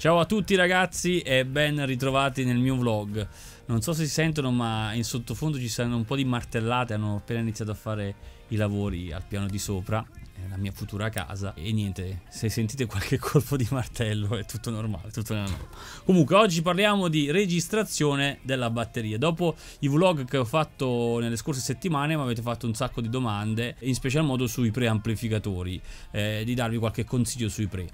Ciao a tutti ragazzi e ben ritrovati nel mio vlog Non so se si sentono ma in sottofondo ci saranno un po' di martellate Hanno appena iniziato a fare i lavori al piano di sopra la mia futura casa e niente se sentite qualche colpo di martello è tutto normale tutto nella norma comunque oggi parliamo di registrazione della batteria dopo i vlog che ho fatto nelle scorse settimane mi avete fatto un sacco di domande in special modo sui preamplificatori eh, di darvi qualche consiglio sui pre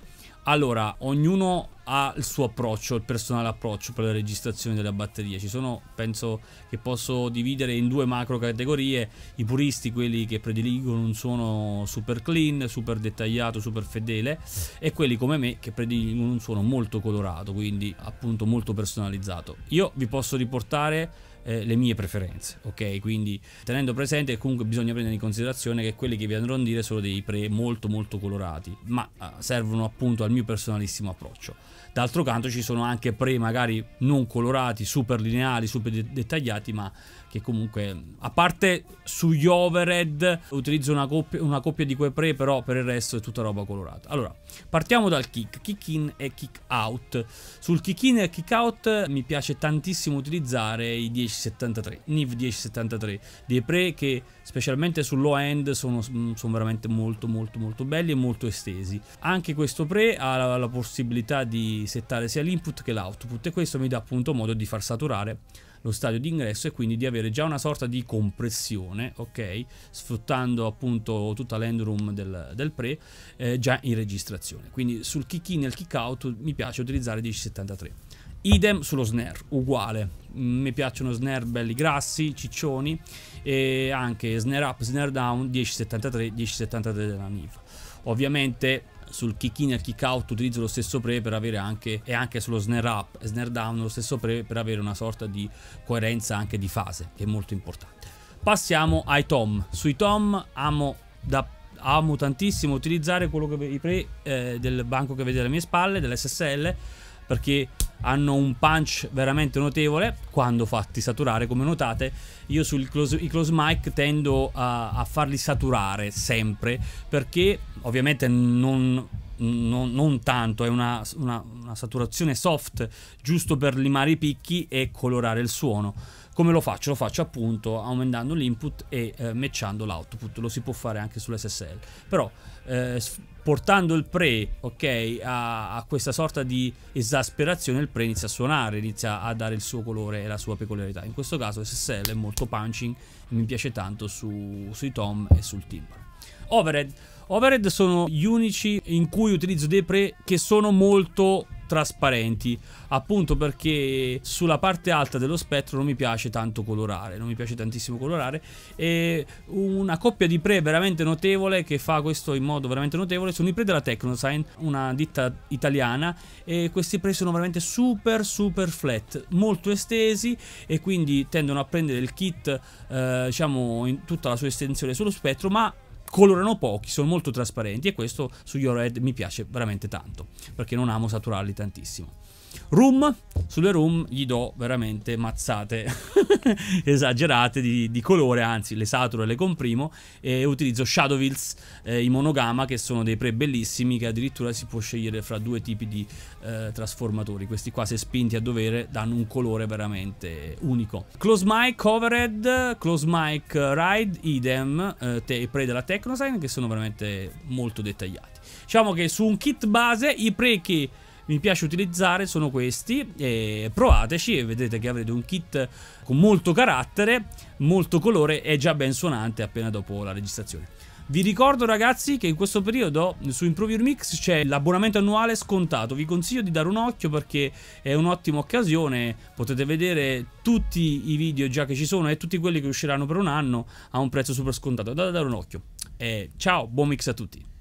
allora, ognuno ha il suo approccio, il personale approccio per la registrazione della batteria. Ci sono, penso che posso dividere in due macro categorie, i puristi, quelli che prediligono un suono super clean, super dettagliato, super fedele, e quelli come me che prediligono un suono molto colorato, quindi appunto molto personalizzato. Io vi posso riportare eh, le mie preferenze, ok? Quindi tenendo presente che comunque bisogna prendere in considerazione che quelli che vi andrò a dire sono dei pre molto molto colorati, ma eh, servono appunto al mio personalissimo approccio. D'altro canto ci sono anche pre magari non colorati, super lineari, super de dettagliati, ma che comunque, a parte sugli overhead, utilizzo una coppia, una coppia di quei pre, però per il resto è tutta roba colorata. Allora, partiamo dal kick, kick in e kick out. Sul kick in e kick out mi piace tantissimo utilizzare i 10 1073, NIV 1073, dei pre che specialmente sull'O end sono, mm, sono, veramente molto molto molto belli e molto estesi. Anche questo pre ha la, la possibilità di settare sia l'input che l'output e questo mi dà appunto modo di far saturare lo stadio d'ingresso e quindi di avere già una sorta di compressione, ok? Sfruttando appunto tutta l'endroom del, del pre eh, già in registrazione. Quindi sul kick-in e il kick-out mi piace utilizzare 1073. Idem sullo snare, uguale. Mm, mi piacciono snare belli grassi, ciccioni e anche snare up, snare down 1073, 1073 della NIF. Ovviamente sul kick in e kick out utilizzo lo stesso pre per avere anche e anche sullo snare up e snare down lo stesso pre per avere una sorta di coerenza anche di fase che è molto importante passiamo ai tom sui tom amo, da, amo tantissimo utilizzare quello che i pre eh, del banco che vedete alle mie spalle dell'SSL perché hanno un punch veramente notevole quando fatti saturare come notate io sui close, close, mic tendo a, a farli saturare sempre perché ovviamente non non, non tanto, è una, una, una saturazione soft giusto per limare i picchi e colorare il suono. Come lo faccio? Lo faccio appunto aumentando l'input e eh, matchando l'output, lo si può fare anche sull'SSL. Però eh, portando il pre okay, a, a, questa sorta di esasperazione, il pre inizia a suonare, inizia a dare il suo colore e la sua peculiarità. In questo caso SSL è molto punching, mi piace tanto su, sui tom e sul timbro. Overhead. Overhead sono gli unici in cui utilizzo dei pre che sono molto trasparenti appunto perché sulla parte alta dello spettro non mi piace tanto colorare non mi piace tantissimo colorare e una coppia di pre veramente notevole che fa questo in modo veramente notevole sono i pre della Technosign, una ditta italiana e questi pre sono veramente super super flat molto estesi e quindi tendono a prendere il kit eh, diciamo in tutta la sua estensione sullo spettro ma colorano pochi, sono molto trasparenti e questo su Your mi piace veramente tanto, perché non amo saturarli tantissimo. Room, sulle room gli do veramente mazzate esagerate di, di, colore, anzi le saturo e le comprimo e utilizzo Shadowvilles eh, in monogama che sono dei pre bellissimi che addirittura si può scegliere fra due tipi di eh, trasformatori, questi qua se spinti a dovere danno un colore veramente unico. Close mic Overhead, close mic ride, idem, eh, te, pre della tech Technosign che sono veramente molto dettagliati. Diciamo che su un kit base i pre che mi piace utilizzare sono questi e provateci e vedrete che avrete un kit con molto carattere, molto colore e già ben suonante appena dopo la registrazione. Vi ricordo ragazzi che in questo periodo su Improve Your Mix c'è l'abbonamento annuale scontato, vi consiglio di dare un occhio perché è un'ottima occasione, potete vedere tutti i video già che ci sono e tutti quelli che usciranno per un anno a un prezzo super scontato, date da dare un occhio e ciao, buon mix a tutti.